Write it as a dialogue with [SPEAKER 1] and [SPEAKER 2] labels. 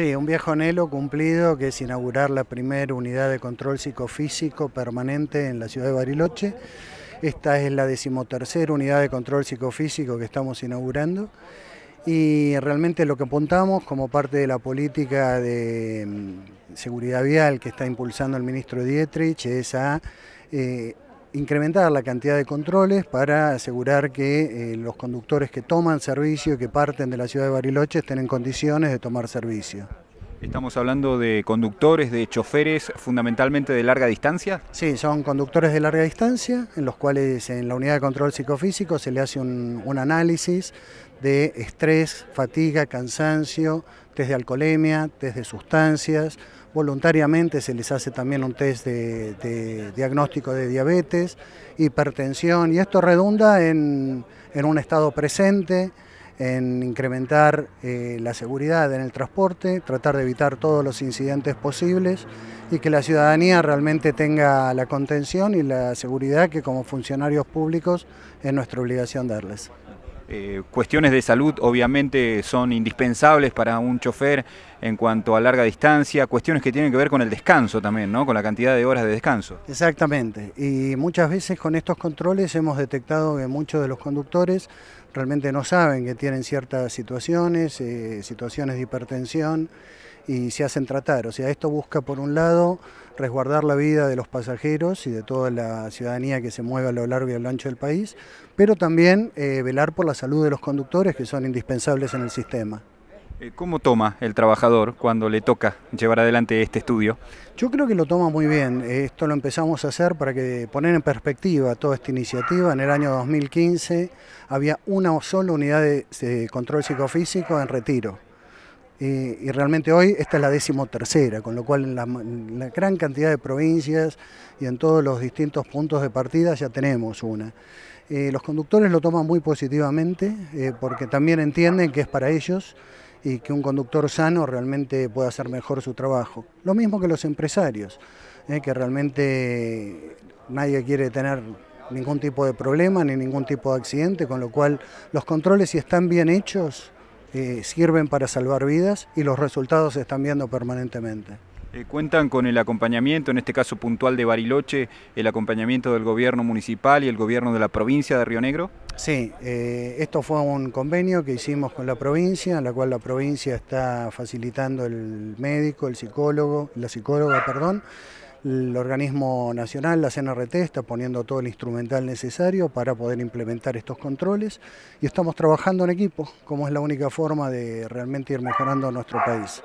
[SPEAKER 1] Sí, un viejo anhelo cumplido que es inaugurar la primera unidad de control psicofísico permanente en la ciudad de Bariloche. Esta es la decimotercera unidad de control psicofísico que estamos inaugurando y realmente lo que apuntamos como parte de la política de mm, seguridad vial que está impulsando el ministro Dietrich es a eh, incrementar la cantidad de controles para asegurar que eh, los conductores que toman servicio y que parten de la ciudad de Bariloche estén en condiciones de tomar servicio.
[SPEAKER 2] Estamos hablando de conductores, de choferes fundamentalmente de larga distancia.
[SPEAKER 1] Sí, son conductores de larga distancia, en los cuales en la unidad de control psicofísico se le hace un, análisis de estrés, fatiga, cansancio, test de alcoholemia, test de sustancias. Voluntariamente se les hace también un test de, diagnóstico de diabetes, hipertensión, y esto redunda en, en un estado presente, en incrementar eh, la seguridad en el transporte, tratar de evitar todos los incidentes posibles y que la ciudadanía realmente tenga la contención y la seguridad que como funcionarios públicos es nuestra obligación darles.
[SPEAKER 2] Eh, cuestiones de salud obviamente son indispensables para un chofer en cuanto a larga distancia, cuestiones que tienen que ver con el descanso también, ¿no? con la cantidad de horas de descanso.
[SPEAKER 1] Exactamente, y muchas veces con estos controles hemos detectado que muchos de los conductores realmente no saben que tienen ciertas situaciones, eh, situaciones de hipertensión y se hacen tratar. O sea, esto busca por un lado resguardar la vida de los pasajeros y de toda la ciudadanía que se mueve a lo largo y a ancho del país, pero también eh, velar por la salud de los conductores que son indispensables en el sistema.
[SPEAKER 2] Eh, ¿Cómo toma el trabajador cuando le toca llevar adelante este estudio?
[SPEAKER 1] Yo creo que lo toma muy bien. Esto lo empezamos a hacer para que poner en perspectiva toda esta iniciativa. En el año 2015 había una o sola unidad de control psicofísico en retiro. Eh, y realmente hoy esta es la decimotercera, con lo cual en la, gran cantidad de provincias y en todos los distintos puntos de partida ya tenemos una. Eh, los conductores lo toman muy positivamente eh, porque también entienden que es para ellos y que un conductor sano realmente puede hacer mejor su trabajo. Lo mismo que los empresarios, que realmente nadie quiere tener ningún tipo de problema ni ningún tipo de accidente, con lo cual los controles si están bien hechos eh, sirven para salvar vidas y los resultados se están viendo permanentemente.
[SPEAKER 2] Eh, ¿Cuentan con el acompañamiento, en este caso puntual de Bariloche, el acompañamiento del gobierno municipal y el gobierno de la provincia de Río Negro? Sí, eh,
[SPEAKER 1] esto fue un convenio que hicimos con la provincia, en la cual la provincia está facilitando el médico, el psicólogo, la psicóloga, perdón, el organismo nacional, la CNRT, está poniendo todo el instrumental necesario para poder implementar estos controles y estamos trabajando en equipo, como es la única forma de realmente ir mejorando nuestro país.